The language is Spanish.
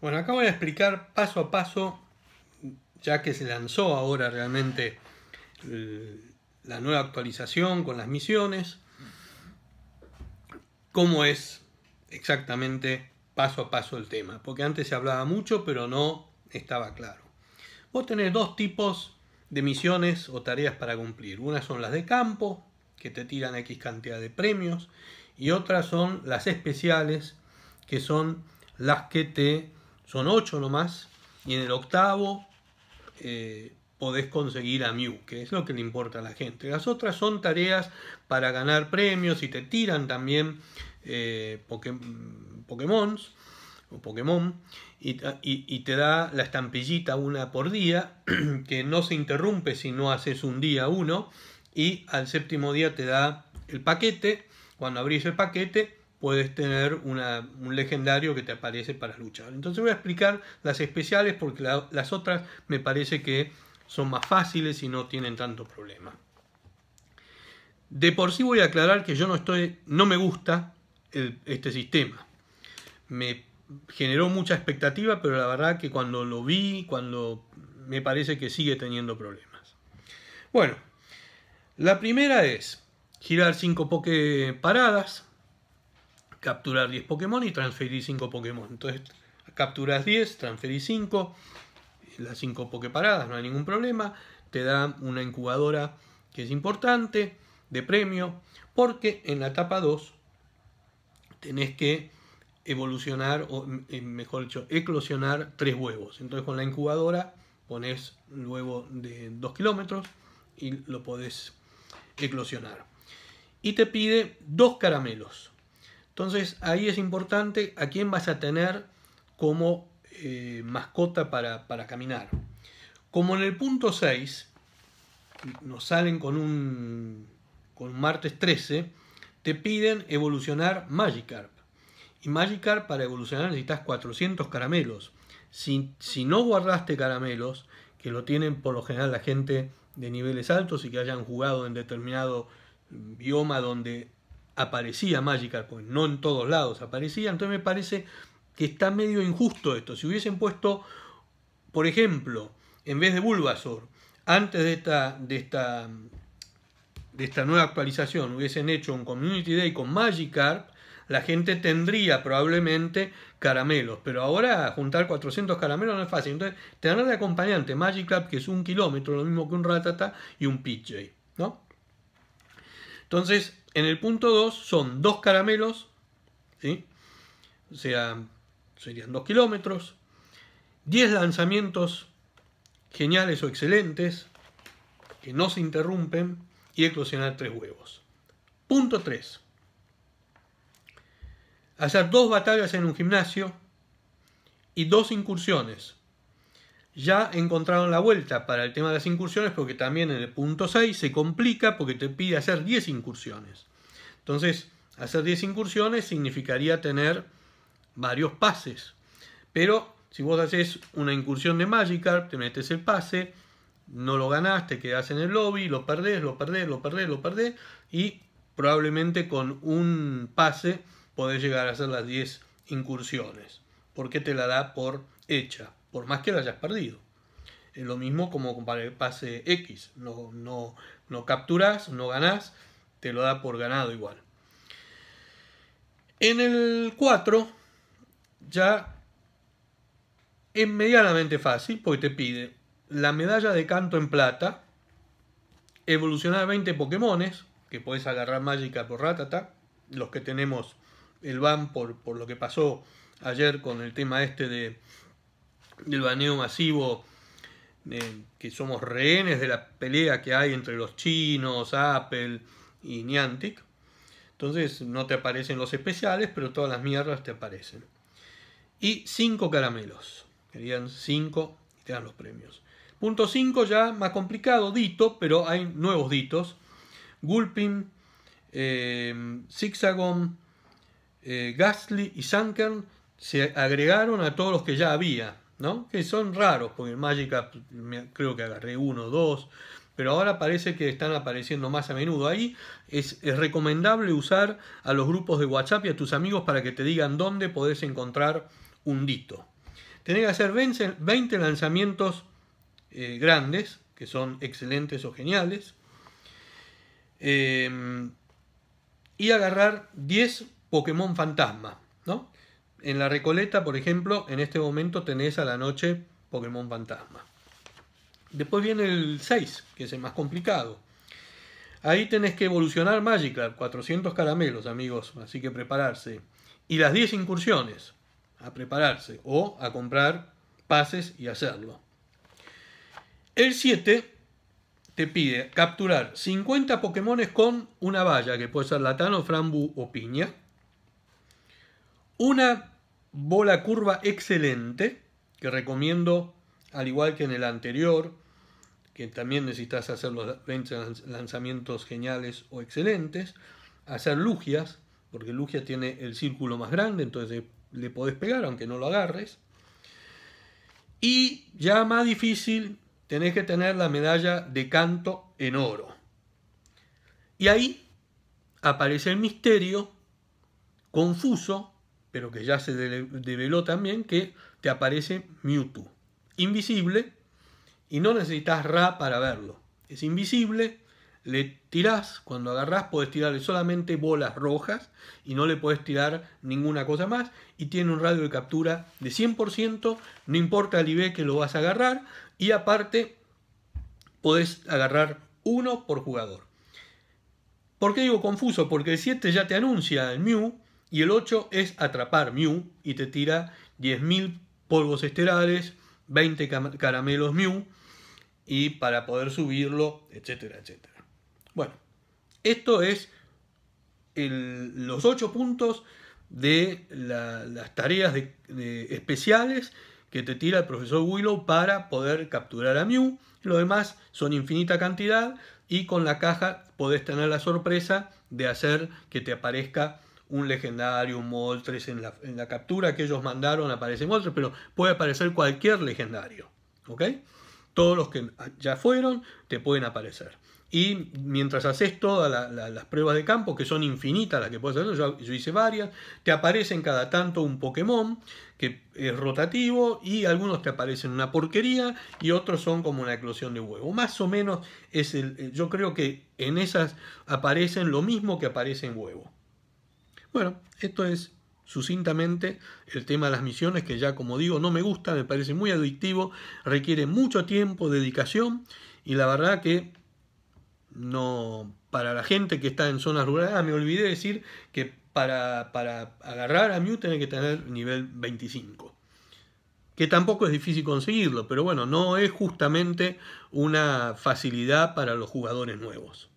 Bueno, acá voy a explicar paso a paso, ya que se lanzó ahora realmente la nueva actualización con las misiones, cómo es exactamente paso a paso el tema, porque antes se hablaba mucho, pero no estaba claro. Vos tenés dos tipos de misiones o tareas para cumplir. Unas son las de campo, que te tiran X cantidad de premios, y otras son las especiales, que son las que te son ocho nomás, y en el octavo eh, podés conseguir a Mew, que es lo que le importa a la gente. Las otras son tareas para ganar premios y te tiran también eh, Pokémon o Pokémon y, y, te da la estampillita una por día, que no se interrumpe si no haces un día uno, y al séptimo día te da el paquete, cuando abrís el paquete puedes tener un legendario que te aparece para luchar. Entonces voy a explicar las especiales porque las otras me parece que son más fáciles y no tienen tanto problema. De por sí voy a aclarar que yo no estoy, no me gusta este sistema. Me generó mucha expectativa, pero la verdad que cuando lo vi, cuando me parece que sigue teniendo problemas. Bueno, la primera es girar cinco poke paradas, capturar 10 Pokémon y transferir 5 Pokémon. Entonces capturas 10, transferís 5, las 5 Poképaradas, no hay ningún problema. Te da una incubadora que es importante de premio, porque en la etapa 2 tenés que evolucionar, o eh, mejor dicho, eclosionar 3 huevos. Entonces con la incubadora pones un huevo de 2 kilómetros y lo podés eclosionar. Y te pide dos caramelos entonces ahí es importante a quién vas a tener como eh, mascota para, caminar. Como en el punto 6, nos salen con un, con martes 13, te piden evolucionar Magikarp. Y Magikarp para evolucionar necesitas 400 caramelos. Si, si, no guardaste caramelos, que lo tienen por lo general la gente de niveles altos y que hayan jugado en determinado mm, bioma donde aparecía Magikarp, pues no en todos lados aparecía, entonces me parece que está medio injusto esto. Si hubiesen puesto, por ejemplo, en vez de Bulbasaur, antes de esta, de esta, de esta nueva actualización hubiesen hecho un Community Day con Magikarp, la gente tendría probablemente caramelos, pero ahora juntar 400 caramelos no es fácil. Entonces, tener de acompañante Magikarp, que es un kilómetro, lo mismo que un Ratata y un PJ, ¿no? Entonces, en el punto 2 son dos caramelos, o sea, serían 2 kilómetros, 10 lanzamientos geniales o excelentes, que no se interrumpen, y eclosionar tres huevos. Punto 3. Hacer dos batallas en un gimnasio y dos incursiones, ya encontraron la vuelta para el tema de las incursiones porque también en el punto 6 se complica porque te pide hacer 10 incursiones. Entonces, hacer 10 incursiones significaría tener varios pases. Pero si vos haces una incursión de Magikarp, te metes el pase, no lo ganaste, quedás en el lobby, lo perdés, lo perdés, lo perdés, lo perdés y probablemente con un pase podés llegar a hacer las 10 incursiones porque te la da por hecha por más que lo hayas perdido. Es lo mismo como para el pase X, no, no, no capturas, no ganas. te lo da por ganado igual. En el 4 ya es medianamente fácil porque te pide la medalla de canto en plata, evolucionar 20 Pokémones, que puedes agarrar mágica por Ratata, los que tenemos el van por, por lo que pasó ayer con el tema este de, del baneo masivo, eh, que somos rehenes de la pelea que hay entre los chinos, Apple y Niantic. Entonces no te aparecen los especiales, pero todas las mierdas te aparecen. Y 5 caramelos. Querían 5 y te dan los premios. Punto 5 ya más complicado, dito, pero hay nuevos ditos. Gulpin, eh, Zigzagon, eh, Gastly y Sankern se agregaron a todos los que ya había. Que son raros, porque en Magic creo que agarré uno o dos, pero ahora parece que están apareciendo más a menudo. Ahí es, recomendable usar a los grupos de WhatsApp y a tus amigos para que te digan dónde podés encontrar un dito. Tenés que hacer 20 lanzamientos eh, grandes, que son excelentes o geniales, eh, y agarrar 10 Pokémon fantasma, ¿no? En la Recoleta, por ejemplo, en este momento tenés a la noche Pokémon Fantasma. Después viene el 6, que es el más complicado. Ahí tenés que evolucionar Magikarp, 400 caramelos, amigos, así que prepararse. Y las 10 incursiones, a prepararse, o a comprar pases y hacerlo. El 7 te pide capturar 50 Pokémones con una valla, que puede ser Latano, Frambu o Piña. Una bola curva excelente, que recomiendo al igual que en el anterior, que también necesitas hacer los lanzamientos geniales o excelentes, hacer lugias, porque lugia tiene el círculo más grande, entonces le podés pegar aunque no lo agarres. Y ya más difícil, tenés que tener la medalla de canto en oro. Y ahí aparece el misterio confuso pero que ya se develó también, que te aparece Mewtwo. Invisible, y no necesitas Ra para verlo. Es invisible, le tirás, cuando agarrás podés tirarle solamente bolas rojas y no le podés tirar ninguna cosa más y tiene un radio de captura de 100%, no importa el IB que lo vas a agarrar y aparte podés agarrar uno por jugador. ¿Por qué digo confuso? Porque el 7 ya te anuncia el Mew y el 8 es atrapar Mew y te tira 10.000 polvos esterales, 20 caramelos Mew y para poder subirlo, etcétera, etcétera. Bueno, esto es los 8 puntos de las tareas especiales que te tira el profesor Willow para poder capturar a Mew. Lo demás son infinita cantidad y con la caja podés tener la sorpresa de hacer que te aparezca un legendario, un Moltres, en la, captura que ellos mandaron aparecen Moltres, pero puede aparecer cualquier legendario, ¿ok? Todos los que ya fueron te pueden aparecer. Y mientras haces todas las pruebas de campo, que son infinitas las que puedes hacer, yo, hice varias, te aparecen cada tanto un Pokémon que es rotativo y algunos te aparecen una porquería y otros son como una eclosión de huevo. Más o menos es el, yo creo que en esas aparecen lo mismo que aparece en huevo. Bueno, esto es sucintamente el tema de las misiones, que ya como digo, no me gusta, me parece muy adictivo, requiere mucho tiempo, dedicación, y la verdad que no, para la gente que está en zonas rurales, ah, me olvidé decir que para, para agarrar a Mew tiene que tener nivel 25 que tampoco es difícil conseguirlo, pero bueno, no es justamente una facilidad para los jugadores nuevos.